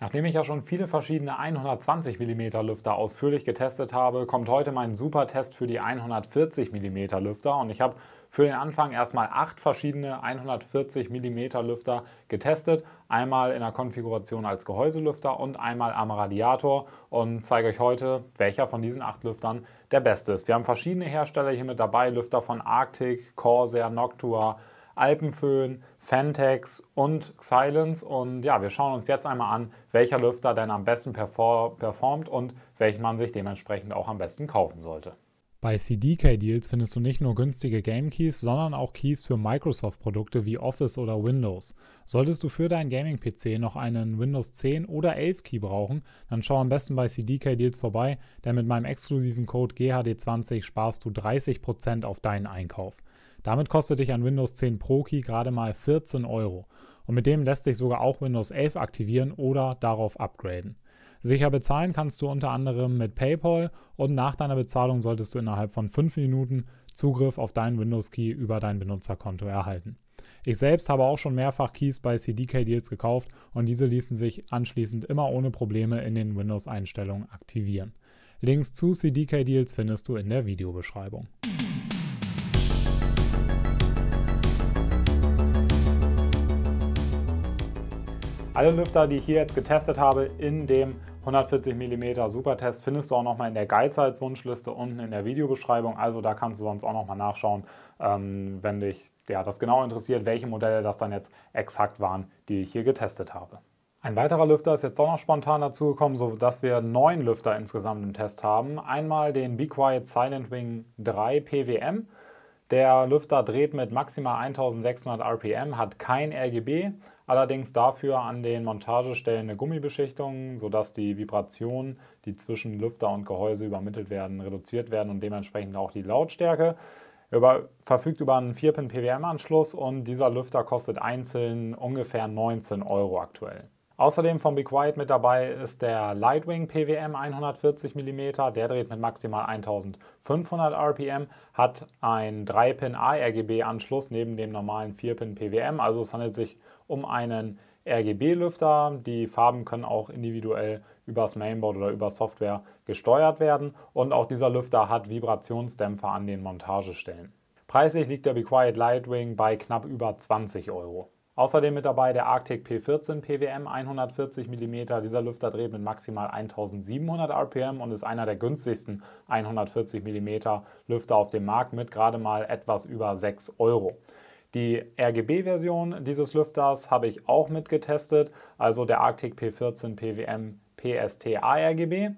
Nachdem ich ja schon viele verschiedene 120 mm Lüfter ausführlich getestet habe, kommt heute mein super Test für die 140 mm Lüfter und ich habe für den Anfang erstmal acht verschiedene 140 mm Lüfter getestet, einmal in der Konfiguration als Gehäuselüfter und einmal am Radiator und zeige euch heute, welcher von diesen acht Lüftern der beste ist. Wir haben verschiedene Hersteller hier mit dabei, Lüfter von Arctic, Corsair, Noctua, Alpenföhn, Fantex und Silence. Und ja, wir schauen uns jetzt einmal an, welcher Lüfter denn am besten performt und welchen man sich dementsprechend auch am besten kaufen sollte. Bei CDK-Deals findest du nicht nur günstige Game-Keys, sondern auch Keys für Microsoft-Produkte wie Office oder Windows. Solltest du für deinen Gaming-PC noch einen Windows 10 oder 11 Key brauchen, dann schau am besten bei CDK-Deals vorbei, denn mit meinem exklusiven Code GHD20 sparst du 30% auf deinen Einkauf. Damit kostet dich ein Windows 10 Pro Key gerade mal 14 Euro und mit dem lässt sich sogar auch Windows 11 aktivieren oder darauf upgraden. Sicher bezahlen kannst du unter anderem mit PayPal und nach deiner Bezahlung solltest du innerhalb von 5 Minuten Zugriff auf deinen Windows Key über dein Benutzerkonto erhalten. Ich selbst habe auch schon mehrfach Keys bei CDK Deals gekauft und diese ließen sich anschließend immer ohne Probleme in den Windows-Einstellungen aktivieren. Links zu CDK Deals findest du in der Videobeschreibung. Alle Lüfter, die ich hier jetzt getestet habe, in dem 140 mm Supertest findest du auch nochmal in der Geizheitswunschliste unten in der Videobeschreibung. Also da kannst du sonst auch nochmal nachschauen, ähm, wenn dich ja, das genau interessiert, welche Modelle das dann jetzt exakt waren, die ich hier getestet habe. Ein weiterer Lüfter ist jetzt auch noch spontan dazugekommen, sodass wir neun Lüfter insgesamt im Test haben. Einmal den Be Quiet Silent Wing 3 PWM. Der Lüfter dreht mit maximal 1600 RPM, hat kein RGB, Allerdings dafür an den Montagestellen eine Gummibeschichtung, sodass die Vibrationen, die zwischen Lüfter und Gehäuse übermittelt werden, reduziert werden und dementsprechend auch die Lautstärke. Über, verfügt über einen 4-Pin PWM-Anschluss und dieser Lüfter kostet einzeln ungefähr 19 Euro aktuell. Außerdem vom Be Quiet mit dabei ist der Lightwing PWM 140 mm, der dreht mit maximal 1500 RPM, hat einen 3-Pin ARGB-Anschluss neben dem normalen 4-Pin PWM, also es handelt sich um einen RGB-Lüfter. Die Farben können auch individuell übers Mainboard oder über Software gesteuert werden und auch dieser Lüfter hat Vibrationsdämpfer an den Montagestellen. Preislich liegt der Be Quiet Lightwing bei knapp über 20 Euro. Außerdem mit dabei der Arctic P14 PWM 140 mm. Dieser Lüfter dreht mit maximal 1700 RPM und ist einer der günstigsten 140 mm Lüfter auf dem Markt mit gerade mal etwas über 6 Euro. Die RGB-Version dieses Lüfters habe ich auch mitgetestet, also der Arctic P14 PWM PSTA RGB.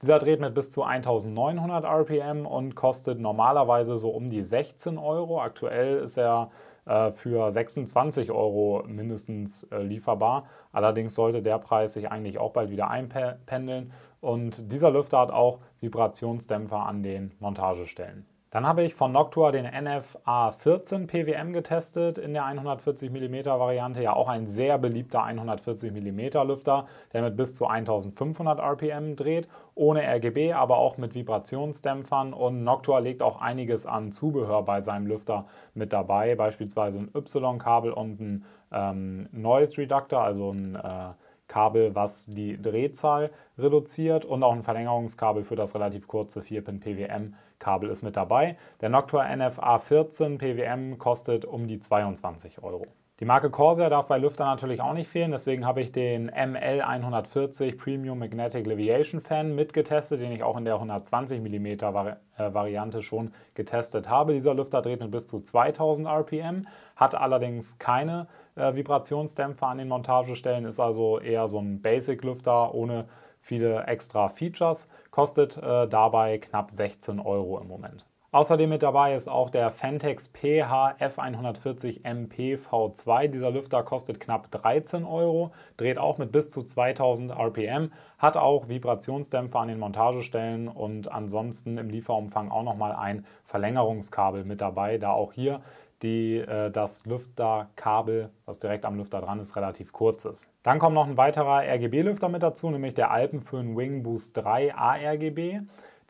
Dieser dreht mit bis zu 1900 RPM und kostet normalerweise so um die 16 Euro. Aktuell ist er äh, für 26 Euro mindestens äh, lieferbar. Allerdings sollte der Preis sich eigentlich auch bald wieder einpendeln. Und dieser Lüfter hat auch Vibrationsdämpfer an den Montagestellen. Dann habe ich von Noctua den NFA14 PWM getestet in der 140 mm Variante. Ja, auch ein sehr beliebter 140 mm Lüfter, der mit bis zu 1500 RPM dreht, ohne RGB, aber auch mit Vibrationsdämpfern. Und Noctua legt auch einiges an Zubehör bei seinem Lüfter mit dabei, beispielsweise ein Y-Kabel und ein ähm, Noise Reductor, also ein äh, Kabel, was die Drehzahl reduziert und auch ein Verlängerungskabel für das relativ kurze 4-Pin PWM Kabel ist mit dabei. Der Noctua NFA14 PWM kostet um die 22 Euro. Die Marke Corsair darf bei Lüftern natürlich auch nicht fehlen, deswegen habe ich den ML140 Premium Magnetic Leviation Fan mitgetestet, den ich auch in der 120 mm Vari äh, Variante schon getestet habe. Dieser Lüfter dreht mit bis zu 2000 RPM, hat allerdings keine äh, Vibrationsdämpfer an den Montagestellen, ist also eher so ein Basic-Lüfter ohne viele extra Features kostet äh, dabei knapp 16 Euro im Moment. Außerdem mit dabei ist auch der Fentex PHF 140 MP V2. Dieser Lüfter kostet knapp 13 Euro, dreht auch mit bis zu 2000 RPM, hat auch Vibrationsdämpfer an den Montagestellen und ansonsten im Lieferumfang auch nochmal ein Verlängerungskabel mit dabei, da auch hier die, äh, das Lüfterkabel, was direkt am Lüfter dran ist, relativ kurz ist. Dann kommt noch ein weiterer RGB-Lüfter mit dazu, nämlich der Alpenföhn Wing Boost 3 ARGB.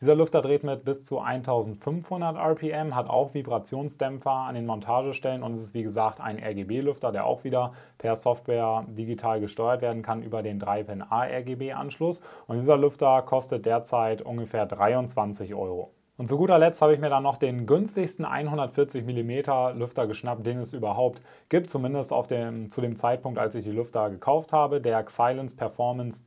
Dieser Lüfter dreht mit bis zu 1500 RPM, hat auch Vibrationsdämpfer an den Montagestellen und ist wie gesagt ein RGB-Lüfter, der auch wieder per Software digital gesteuert werden kann über den 3 pin argb anschluss Und dieser Lüfter kostet derzeit ungefähr 23 Euro. Und zu guter Letzt habe ich mir dann noch den günstigsten 140 mm Lüfter geschnappt, den es überhaupt gibt, zumindest auf dem, zu dem Zeitpunkt, als ich die Lüfter gekauft habe, der Xilence Performance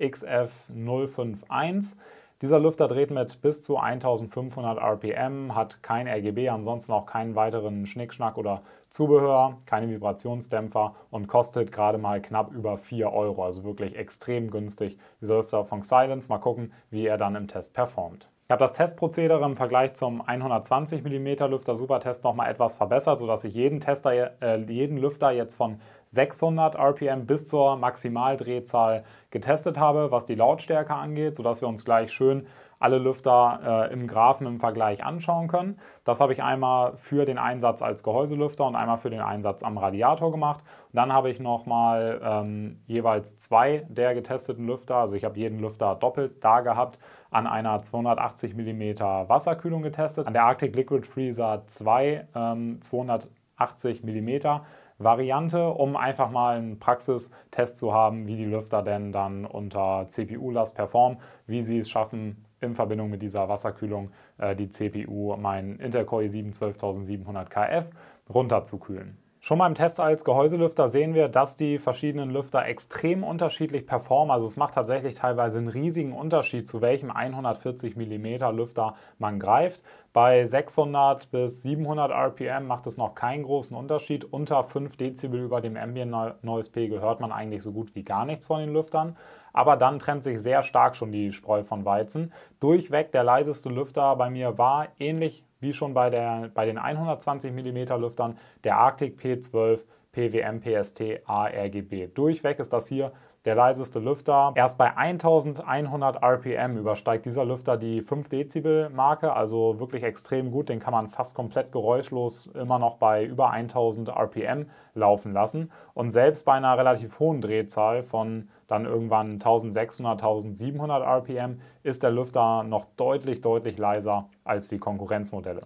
CXF051. Dieser Lüfter dreht mit bis zu 1500 RPM, hat kein RGB, ansonsten auch keinen weiteren Schnickschnack oder Zubehör, keine Vibrationsdämpfer und kostet gerade mal knapp über 4 Euro, also wirklich extrem günstig. Dieser Lüfter von Silence, mal gucken, wie er dann im Test performt. Ich habe das Testprozedere im Vergleich zum 120 mm Lüfter Supertest nochmal etwas verbessert, sodass ich jeden, Tester, äh, jeden Lüfter jetzt von 600 RPM bis zur Maximaldrehzahl getestet habe, was die Lautstärke angeht, sodass wir uns gleich schön alle Lüfter äh, im Graphen im Vergleich anschauen können. Das habe ich einmal für den Einsatz als Gehäuselüfter und einmal für den Einsatz am Radiator gemacht. Und dann habe ich nochmal ähm, jeweils zwei der getesteten Lüfter, also ich habe jeden Lüfter doppelt da gehabt, an einer 280 mm Wasserkühlung getestet. An der Arctic Liquid Freezer 2 ähm, 280 mm Variante, um einfach mal einen Praxistest zu haben, wie die Lüfter denn dann unter CPU-Last performen, wie sie es schaffen, in Verbindung mit dieser Wasserkühlung äh, die CPU, mein Intel Core i7 12700 KF runterzukühlen. Schon mal im Test als Gehäuselüfter sehen wir, dass die verschiedenen Lüfter extrem unterschiedlich performen. Also es macht tatsächlich teilweise einen riesigen Unterschied, zu welchem 140 mm Lüfter man greift. Bei 600 bis 700 RPM macht es noch keinen großen Unterschied. Unter 5 Dezibel über dem Ambient Noise Pegel hört man eigentlich so gut wie gar nichts von den Lüftern. Aber dann trennt sich sehr stark schon die Spreu von Weizen. Durchweg der leiseste Lüfter bei mir war ähnlich wie schon bei, der, bei den 120 mm Lüftern, der Arctic P12 PWM PST ARGB. Durchweg ist das hier der leiseste Lüfter. Erst bei 1100 RPM übersteigt dieser Lüfter die 5 Dezibel Marke, also wirklich extrem gut. Den kann man fast komplett geräuschlos immer noch bei über 1000 RPM laufen lassen. Und selbst bei einer relativ hohen Drehzahl von dann irgendwann 1600, 1700 RPM ist der Lüfter noch deutlich, deutlich leiser als die Konkurrenzmodelle.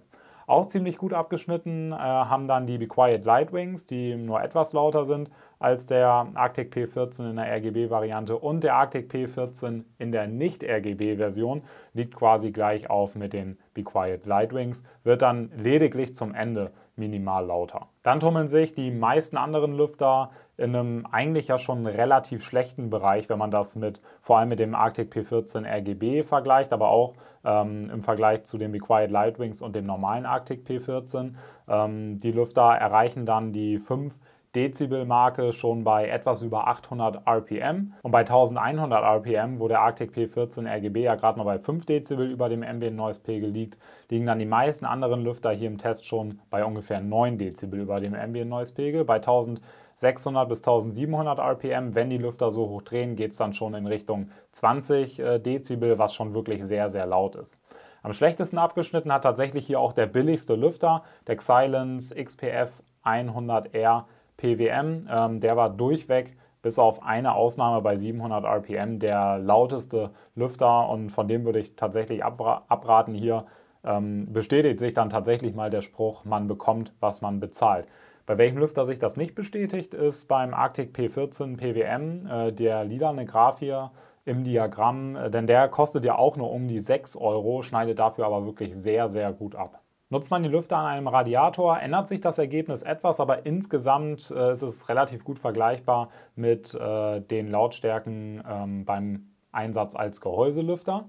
Auch ziemlich gut abgeschnitten äh, haben dann die Be Quiet Lightwings, die nur etwas lauter sind als der Arctic P14 in der RGB-Variante und der Arctic P14 in der Nicht-RGB-Version liegt quasi gleich auf mit den Be Quiet Lightwings, wird dann lediglich zum Ende minimal lauter. Dann tummeln sich die meisten anderen Lüfter in einem eigentlich ja schon relativ schlechten Bereich, wenn man das mit vor allem mit dem Arctic P14 RGB vergleicht, aber auch ähm, im Vergleich zu den Be Quiet Lightwings und dem normalen Arctic P14. Ähm, die Lüfter erreichen dann die 5 Dezibel Marke schon bei etwas über 800 RPM und bei 1100 RPM, wo der Arctic P14 RGB ja gerade mal bei 5 Dezibel über dem Ambient Noise Pegel liegt, liegen dann die meisten anderen Lüfter hier im Test schon bei ungefähr 9 Dezibel über dem Ambient Noise Pegel. Bei 1000 600 bis 1700 RPM. Wenn die Lüfter so hoch drehen, geht es dann schon in Richtung 20 äh, Dezibel, was schon wirklich sehr, sehr laut ist. Am schlechtesten abgeschnitten hat tatsächlich hier auch der billigste Lüfter, der Xilence XPF 100R PWM. Ähm, der war durchweg bis auf eine Ausnahme bei 700 RPM der lauteste Lüfter und von dem würde ich tatsächlich abraten. Hier ähm, bestätigt sich dann tatsächlich mal der Spruch, man bekommt, was man bezahlt. Bei welchem Lüfter sich das nicht bestätigt, ist beim Arctic P14 PWM äh, der lilane Graph hier im Diagramm, äh, denn der kostet ja auch nur um die 6 Euro, schneidet dafür aber wirklich sehr, sehr gut ab. Nutzt man die Lüfter an einem Radiator, ändert sich das Ergebnis etwas, aber insgesamt äh, ist es relativ gut vergleichbar mit äh, den Lautstärken ähm, beim Einsatz als Gehäuselüfter.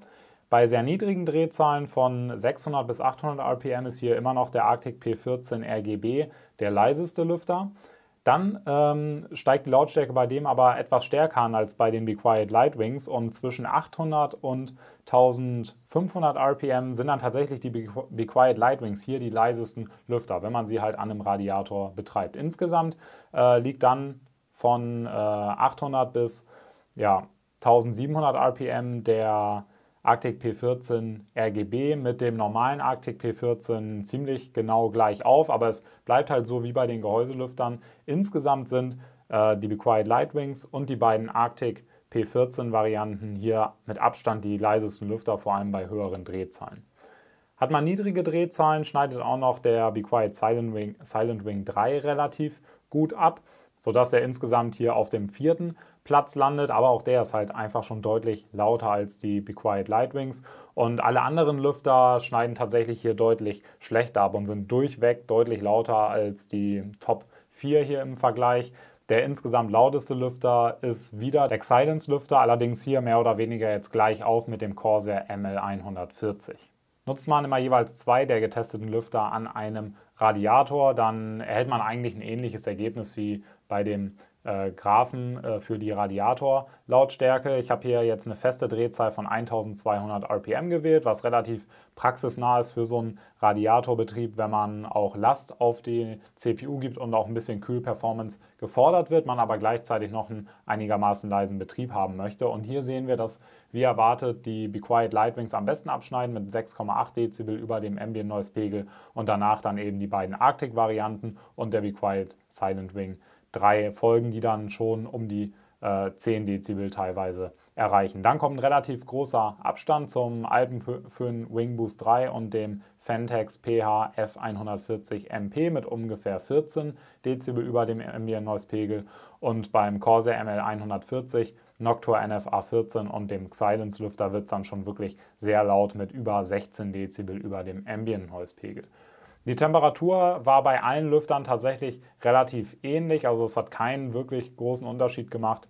Bei sehr niedrigen Drehzahlen von 600 bis 800 RPM ist hier immer noch der Arctic P14 RGB der leiseste Lüfter. Dann ähm, steigt die Lautstärke bei dem aber etwas stärker an als bei den Be Quiet Lightwings und zwischen 800 und 1500 RPM sind dann tatsächlich die Be, Quiet Lightwings hier die leisesten Lüfter, wenn man sie halt an einem Radiator betreibt. Insgesamt äh, liegt dann von äh, 800 bis ja, 1700 RPM der Arctic P14 RGB mit dem normalen Arctic P14 ziemlich genau gleich auf, aber es bleibt halt so wie bei den Gehäuselüftern. Insgesamt sind äh, die Bequiet Lightwings und die beiden Arctic P14 Varianten hier mit Abstand die leisesten Lüfter, vor allem bei höheren Drehzahlen. Hat man niedrige Drehzahlen, schneidet auch noch der Bequiet Silent Wing, Silent Wing 3 relativ gut ab, sodass er insgesamt hier auf dem vierten Platz landet, aber auch der ist halt einfach schon deutlich lauter als die Be Quiet Lightwings. Und alle anderen Lüfter schneiden tatsächlich hier deutlich schlechter ab und sind durchweg deutlich lauter als die Top 4 hier im Vergleich. Der insgesamt lauteste Lüfter ist wieder der Xidence-Lüfter, allerdings hier mehr oder weniger jetzt gleich auf mit dem Corsair ML140. Nutzt man immer jeweils zwei der getesteten Lüfter an einem Radiator, dann erhält man eigentlich ein ähnliches Ergebnis wie bei dem äh, Graphen äh, für die Radiatorlautstärke. Ich habe hier jetzt eine feste Drehzahl von 1200 RPM gewählt, was relativ praxisnah ist für so einen Radiatorbetrieb, wenn man auch Last auf die CPU gibt und auch ein bisschen Kühlperformance gefordert wird, man aber gleichzeitig noch einen einigermaßen leisen Betrieb haben möchte. Und hier sehen wir, dass wie erwartet die Be Quiet Lightwings am besten abschneiden mit 6,8 Dezibel über dem Ambient Noise Pegel und danach dann eben die beiden Arctic Varianten und der Be Quiet Silent Wing drei Folgen, die dann schon um die äh, 10 Dezibel teilweise erreichen. Dann kommt ein relativ großer Abstand zum alpenföhn Wingboost 3 und dem Fantex PHF 140 MP mit ungefähr 14 Dezibel über dem Ambient Noise Pegel und beim Corsair ML140 Noctua NFA 14 und dem Silence Lüfter wird es dann schon wirklich sehr laut mit über 16 Dezibel über dem Ambient Noise Pegel. Die Temperatur war bei allen Lüftern tatsächlich relativ ähnlich, also es hat keinen wirklich großen Unterschied gemacht,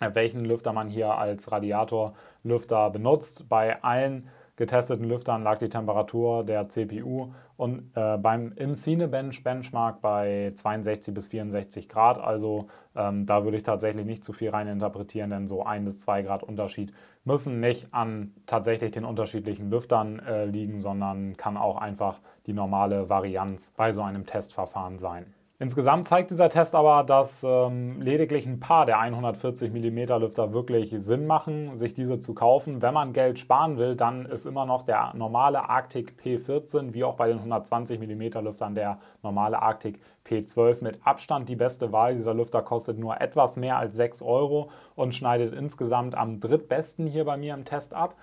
welchen Lüfter man hier als Radiatorlüfter benutzt. Bei allen getesteten Lüftern lag die Temperatur der CPU und äh, beim im Cinebench Benchmark bei 62 bis 64 Grad. Also ähm, da würde ich tatsächlich nicht zu viel rein interpretieren, denn so ein bis zwei Grad Unterschied müssen nicht an tatsächlich den unterschiedlichen Lüftern äh, liegen, sondern kann auch einfach die normale Varianz bei so einem Testverfahren sein. Insgesamt zeigt dieser Test aber, dass ähm, lediglich ein paar der 140 mm Lüfter wirklich Sinn machen, sich diese zu kaufen. Wenn man Geld sparen will, dann ist immer noch der normale Arctic P14 wie auch bei den 120 mm Lüftern der normale Arctic P12 mit Abstand die beste Wahl. Dieser Lüfter kostet nur etwas mehr als 6 Euro und schneidet insgesamt am drittbesten hier bei mir im Test ab.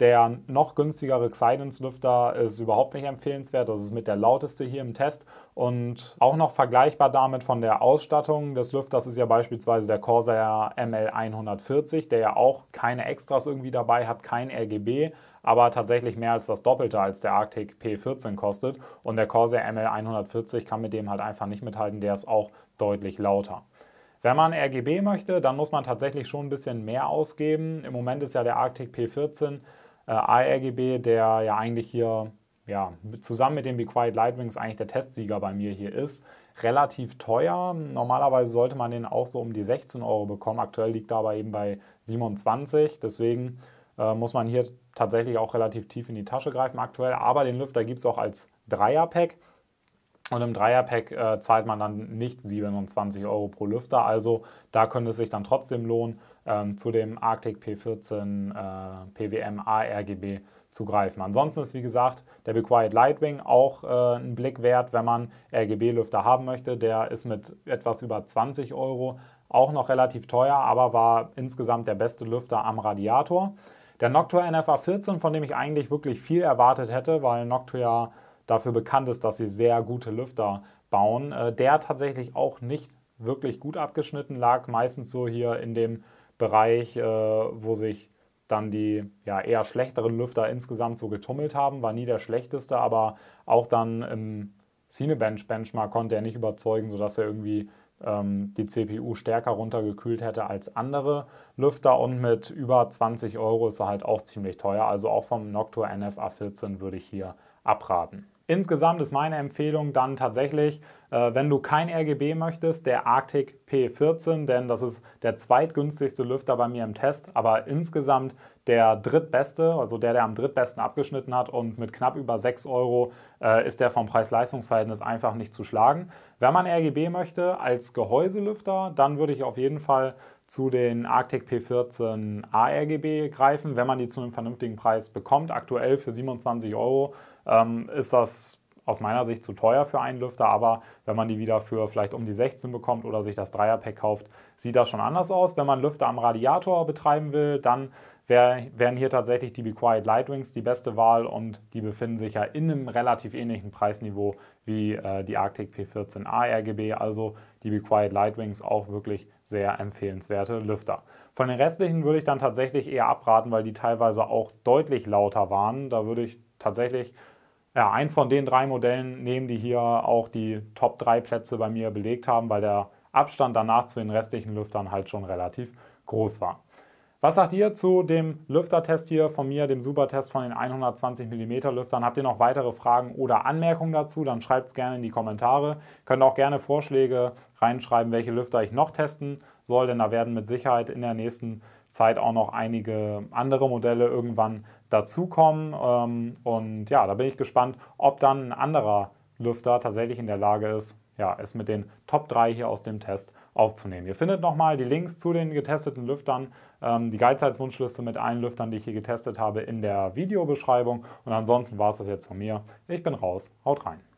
Der noch günstigere Xidence-Lüfter ist überhaupt nicht empfehlenswert. Das ist mit der lauteste hier im Test und auch noch vergleichbar damit von der Ausstattung des Lüfters ist ja beispielsweise der Corsair ML140, der ja auch keine Extras irgendwie dabei hat, kein RGB, aber tatsächlich mehr als das Doppelte als der Arctic P14 kostet. Und der Corsair ML140 kann mit dem halt einfach nicht mithalten, der ist auch deutlich lauter. Wenn man RGB möchte, dann muss man tatsächlich schon ein bisschen mehr ausgeben. Im Moment ist ja der Arctic P14 äh, ARGB, der ja eigentlich hier ja, zusammen mit dem Be Quiet Lightwings eigentlich der Testsieger bei mir hier ist. Relativ teuer. Normalerweise sollte man den auch so um die 16 Euro bekommen. Aktuell liegt er aber eben bei 27. Deswegen äh, muss man hier tatsächlich auch relativ tief in die Tasche greifen aktuell. Aber den Lüfter gibt es auch als Dreierpack. Und im Dreierpack äh, zahlt man dann nicht 27 Euro pro Lüfter. Also da könnte es sich dann trotzdem lohnen, ähm, zu dem Arctic P14 äh, PWM ARGB zugreifen. Ansonsten ist, wie gesagt, der Bequiet Lightwing auch äh, ein Blick wert, wenn man RGB-Lüfter haben möchte. Der ist mit etwas über 20 Euro auch noch relativ teuer, aber war insgesamt der beste Lüfter am Radiator. Der Noctua NFA 14, von dem ich eigentlich wirklich viel erwartet hätte, weil Noctua dafür bekannt ist, dass sie sehr gute Lüfter bauen, äh, der tatsächlich auch nicht wirklich gut abgeschnitten, lag meistens so hier in dem Bereich, äh, wo sich dann die ja, eher schlechteren Lüfter insgesamt so getummelt haben, war nie der schlechteste, aber auch dann im Cinebench Benchmark konnte er nicht überzeugen, sodass er irgendwie ähm, die CPU stärker runtergekühlt hätte als andere Lüfter und mit über 20 Euro ist er halt auch ziemlich teuer. Also auch vom Noctua NFA14 würde ich hier abraten. Insgesamt ist meine Empfehlung dann tatsächlich, äh, wenn du kein RGB möchtest, der Arctic P14, denn das ist der zweitgünstigste Lüfter bei mir im Test, aber insgesamt der drittbeste, also der, der am drittbesten abgeschnitten hat und mit knapp über 6 Euro äh, ist der vom preis leistungsverhältnis einfach nicht zu schlagen. Wenn man RGB möchte als Gehäuselüfter, dann würde ich auf jeden Fall zu den Arctic P14 ARGB greifen, wenn man die zu einem vernünftigen Preis bekommt, aktuell für 27 Euro ähm, ist das aus meiner Sicht zu teuer für einen Lüfter, aber wenn man die wieder für vielleicht um die 16 bekommt oder sich das Dreierpack kauft, sieht das schon anders aus. Wenn man Lüfter am Radiator betreiben will, dann wär, wären hier tatsächlich die Be Quiet Lightwings die beste Wahl und die befinden sich ja in einem relativ ähnlichen Preisniveau wie äh, die Arctic P14A RGB, also die Be Quiet Lightwings auch wirklich sehr empfehlenswerte Lüfter. Von den restlichen würde ich dann tatsächlich eher abraten, weil die teilweise auch deutlich lauter waren. Da würde ich tatsächlich ja, eins von den drei Modellen nehmen, die hier auch die Top 3 Plätze bei mir belegt haben, weil der Abstand danach zu den restlichen Lüftern halt schon relativ groß war. Was sagt ihr zu dem Lüftertest hier von mir, dem Supertest von den 120 mm Lüftern? Habt ihr noch weitere Fragen oder Anmerkungen dazu? Dann schreibt es gerne in die Kommentare. Könnt auch gerne Vorschläge reinschreiben, welche Lüfter ich noch testen soll, denn da werden mit Sicherheit in der nächsten Zeit auch noch einige andere Modelle irgendwann dazukommen. Ähm, und ja, da bin ich gespannt, ob dann ein anderer Lüfter tatsächlich in der Lage ist, ja, es mit den Top 3 hier aus dem Test aufzunehmen. Ihr findet nochmal die Links zu den getesteten Lüftern, ähm, die Geizheitswunschliste mit allen Lüftern, die ich hier getestet habe, in der Videobeschreibung. Und ansonsten war es das jetzt von mir. Ich bin raus, haut rein.